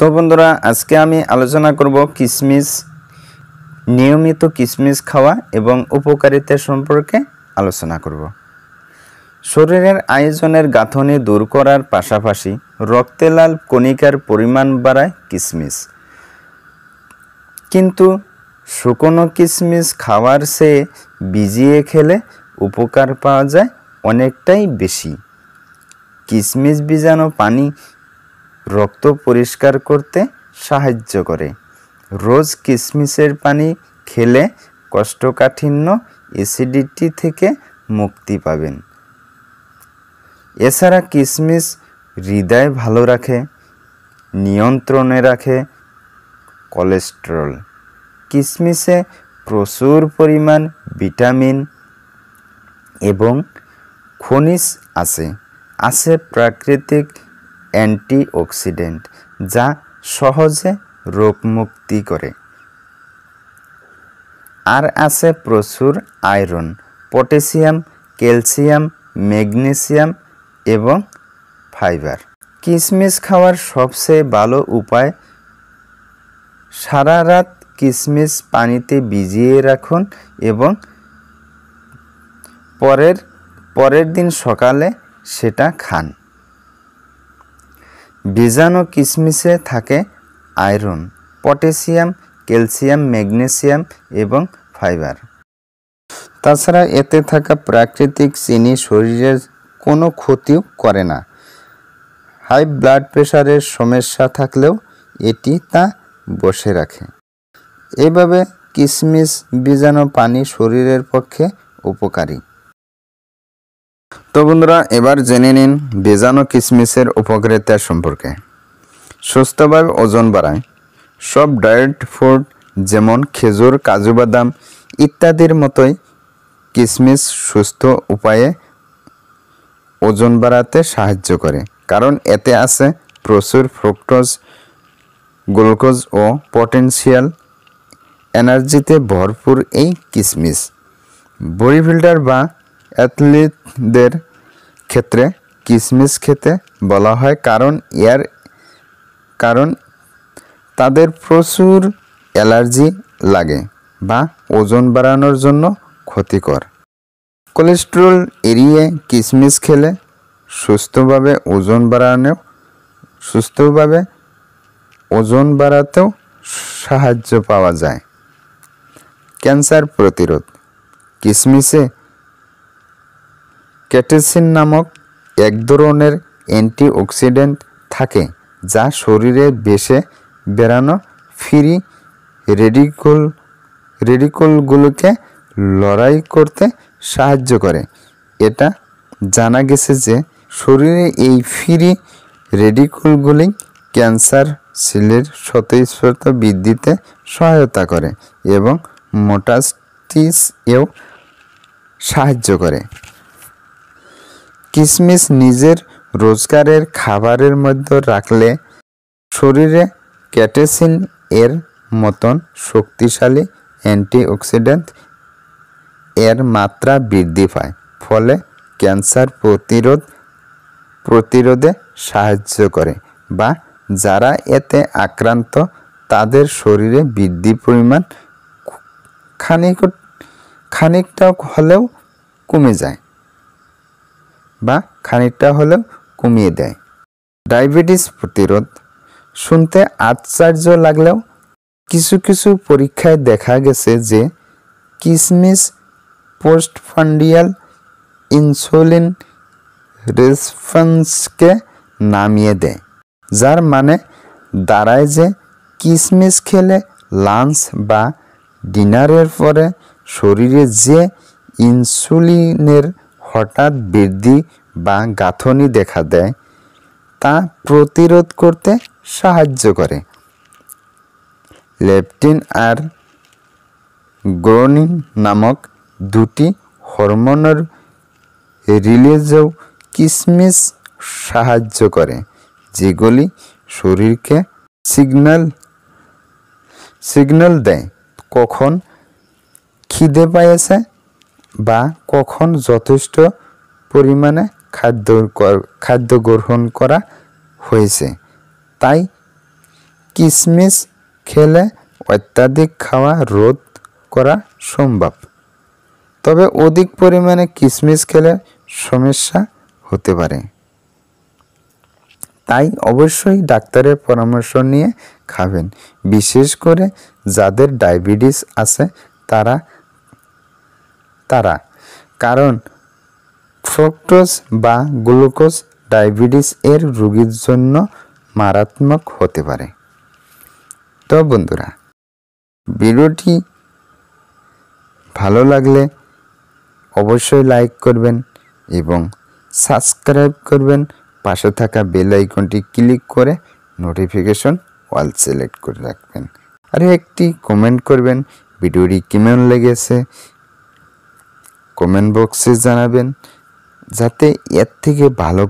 তো বন্ধুরা আজকে আমি আলোচনা করব কিসমিস নিয়মিত কিসমিস খাওয়া এবং উপকারিতা সম্পর্কে আলোচনা করব শরীরের আয়োজনের গাঁথনি দূর করার পাশাপাশি রক্তেলাল কণিকার পরিমাণ বাড়ায় কিসমিস কিন্তু শুকনো কিসমিস খাওয়ার সে ভিজিয়ে খেলে উপকার পাওয়া যায় অনেকটাই বেশি কিসমিস বিজানো পানি রক্ত পরিষ্কার করতে সাহায্য করে রোজ কিশমিশের পানি খেলে কষ্টকাঠিন্য অ্যাসিডিটি থেকে মুক্তি পাবেন এছাড়া কিশমিশ হৃদয় ভালো রাখে নিয়ন্ত্রণে রাখে কোলেস্টেরল কিশমিশে প্রচুর পরিমাণ ভিটামিন এবং খনিজ আছে আছে প্রাকৃতিক অ্যান্টিঅক্সিডেন্ট যা সহজে রোগমুক্তি করে আর আছে প্রচুর আয়রন পটাশিয়াম ক্যালসিয়াম ম্যাগনেসিয়াম এবং ফাইবার কিশমিশ খাওয়ার সবচেয়ে ভালো উপায় সারা রাত কিশমিশ পানিতে ভিজিয়ে রাখুন এবং পরের পরের দিন সকালে সেটা খান বীজাণু কিসমিসে কিশমিশে থাকে আয়রন পটাশিয়াম ক্যালসিয়াম ম্যাগনেসিয়াম এবং ফাইবার তাছাড়া এতে থাকা প্রাকৃতিক চিনি শরীরের কোনো ক্ষতিও করে না হাই ব্লাড প্রেশারের সমস্যা থাকলেও এটি তা বসে রাখে এভাবে কিশমিশ বীজাণু পানি শরীরের পক্ষে উপকারী তো বন্ধুরা এবার জেনে নিন ভেজানো কিশমিশের উপকারিতা সম্পর্কে সুস্থভাবে ওজন বাড়ায় সব ডায়েট ফুড যেমন খেজুর কাজু বাদাম ইত্যাদির মতোই কিশমিশ সুস্থ উপায়ে ওজন বাড়াতে সাহায্য করে কারণ এতে আছে প্রচুর ফ্রুকটোজ গ্লুকোজ ও পটেনশিয়াল এনার্জিতে ভরপুর এই কিশমিশ বডি ফিল্টার বা অ্যাথলিটদের ক্ষেত্রে কিসমিস খেতে বলা হয় কারণ এর কারণ তাদের প্রচুর অ্যালার্জি লাগে বা ওজন বাড়ানোর জন্য ক্ষতিকর কোলেস্ট্রল এড়িয়ে কিসমিস খেলে সুস্থভাবে ওজন বাড়ানো সুস্থভাবে ওজন বাড়াতেও সাহায্য পাওয়া যায় ক্যান্সার প্রতিরোধ কিসমিসে ক্যাটেসিন নামক এক ধরনের অ্যান্টিঅক্সিডেন্ট থাকে যা শরীরে বেশে বেড়ানো ফ্রি রেডিকল রেডিকলগুলোকে লড়াই করতে সাহায্য করে এটা জানা গেছে যে শরীরে এই ফ্রি রেডিকলগুলি ক্যান্সার সেলের সতেজতা বৃদ্ধিতে সহায়তা করে এবং মোটাস্টিস এও সাহায্য করে কিশমিশ নিজের রোজগারের খাবারের মধ্যে রাখলে শরীরে ক্যাটেসিন এর মতন শক্তিশালী অ্যান্টিঅক্সিডেন্ট এর মাত্রা বৃদ্ধি পায় ফলে ক্যান্সার প্রতিরোধ প্রতিরোধে সাহায্য করে বা যারা এতে আক্রান্ত তাদের শরীরে বৃদ্ধি পরিমাণ খানিক খানিকটা হলেও কমে যায় বা খানিকটা হলেও কমিয়ে দেয় ডায়াবেটিস প্রতিরোধ শুনতে আশ্চর্য লাগলেও কিছু কিছু পরীক্ষায় দেখা গেছে যে কিসমিস পোস্টফান্ডিয়াল ইনসুলিন রেসপন্সকে নামিয়ে দেয় যার মানে দাঁড়ায় যে কিসমিস খেলে লাঞ্চ বা ডিনারের পরে শরীরে যে ইনসুলিনের হঠাৎ বৃদ্ধি বা গাঁথনি দেখা দেয় তা প্রতিরোধ করতে সাহায্য করে লেপটিন আর গ্রোনিন নামক দুটি হরমোনের রিলিজেও কিসমিস সাহায্য করে যেগুলি শরীরকে সিগন্যাল সিগন্যাল দেয় কখন খিদে পাইয়েছে বা কখন যথেষ্ট পরিমাণে খাদ্য খাদ্য গ্রহণ করা হয়েছে তাই কিসমিস খেলে অত্যাধিক খাওয়া রোধ করা সম্ভব তবে অধিক পরিমাণে কিসমিস খেলে সমস্যা হতে পারে তাই অবশ্যই ডাক্তারের পরামর্শ নিয়ে খাবেন বিশেষ করে যাদের ডায়াবেটিস আছে তারা তারা কারণ ফ্রুক্টোজ বা গ্লুকোজ ডায়াবেটিস এর রোগীর জন্য মারাত্মক হতে পারে তো বন্ধুরা ভিডিওটি ভালো লাগলে অবশ্যই লাইক করবেন এবং সাবস্ক্রাইব করবেন পাশে থাকা বেল আইকনটি ক্লিক করে নোটিফিকেশন অল সিলেক্ট করে রাখবেন আর একটি কমেন্ট করবেন ভিডিওটি কেমন লেগেছে কমেন্ট বক্সে জানাবেন যাতে এর থেকে ভালো